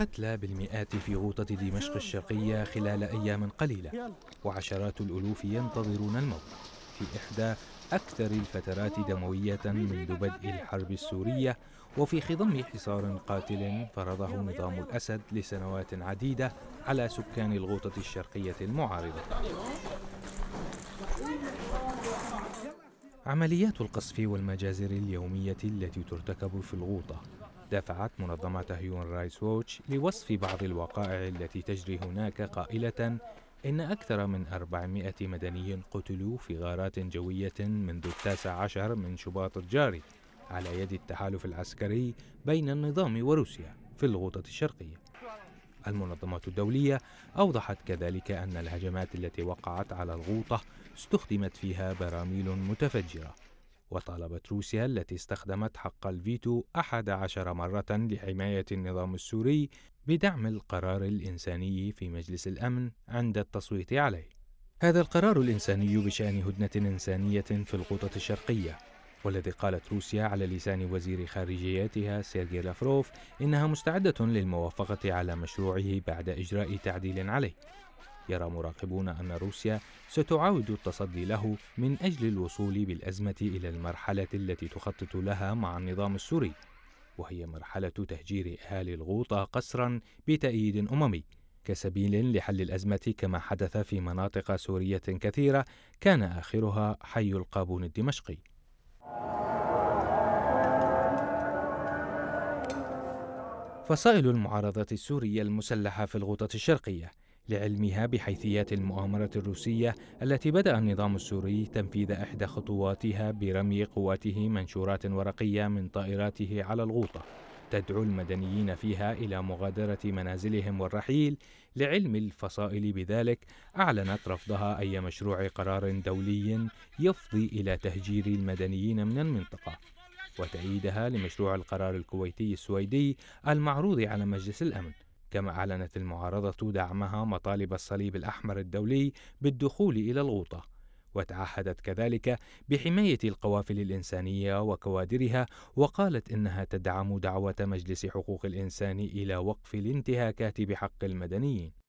قتلى بالمئات في غوطة دمشق الشرقية خلال أيام قليلة وعشرات الألوف ينتظرون الموت في إحدى أكثر الفترات دموية منذ بدء الحرب السورية وفي خضم حصار قاتل فرضه نظام الأسد لسنوات عديدة على سكان الغوطة الشرقية المعارضة عمليات القصف والمجازر اليومية التي ترتكب في الغوطة دفعت منظمة هيون رايتس ووتش لوصف بعض الوقائع التي تجري هناك قائلة إن أكثر من 400 مدني قتلوا في غارات جوية منذ التاسع عشر من شباط الجاري على يد التحالف العسكري بين النظام وروسيا في الغوطة الشرقية. المنظمة الدولية أوضحت كذلك أن الهجمات التي وقعت على الغوطة استخدمت فيها براميل متفجرة وطالبت روسيا التي استخدمت حق الفيتو أحد عشر مرة لحماية النظام السوري بدعم القرار الإنساني في مجلس الأمن عند التصويت عليه هذا القرار الإنساني بشأن هدنة إنسانية في القوطة الشرقية والذي قالت روسيا على لسان وزير خارجيتها سيرجي لافروف إنها مستعدة للموافقة على مشروعه بعد إجراء تعديل عليه يرى مراقبون أن روسيا ستعاود التصدي له من أجل الوصول بالأزمة إلى المرحلة التي تخطط لها مع النظام السوري وهي مرحلة تهجير أهالي الغوطة قسرا بتأييد أممي كسبيل لحل الأزمة كما حدث في مناطق سورية كثيرة كان آخرها حي القابون الدمشقي فصائل المعارضة السورية المسلحة في الغوطة الشرقية لعلمها بحيثيات المؤامرة الروسية التي بدأ النظام السوري تنفيذ إحدى خطواتها برمي قواته منشورات ورقية من طائراته على الغوطة تدعو المدنيين فيها إلى مغادرة منازلهم والرحيل لعلم الفصائل بذلك أعلنت رفضها أي مشروع قرار دولي يفضي إلى تهجير المدنيين من المنطقة وتأييدها لمشروع القرار الكويتي السويدي المعروض على مجلس الأمن كما أعلنت المعارضة دعمها مطالب الصليب الأحمر الدولي بالدخول إلى الغوطة وتعهدت كذلك بحماية القوافل الإنسانية وكوادرها وقالت إنها تدعم دعوة مجلس حقوق الإنسان إلى وقف الانتهاكات بحق المدنيين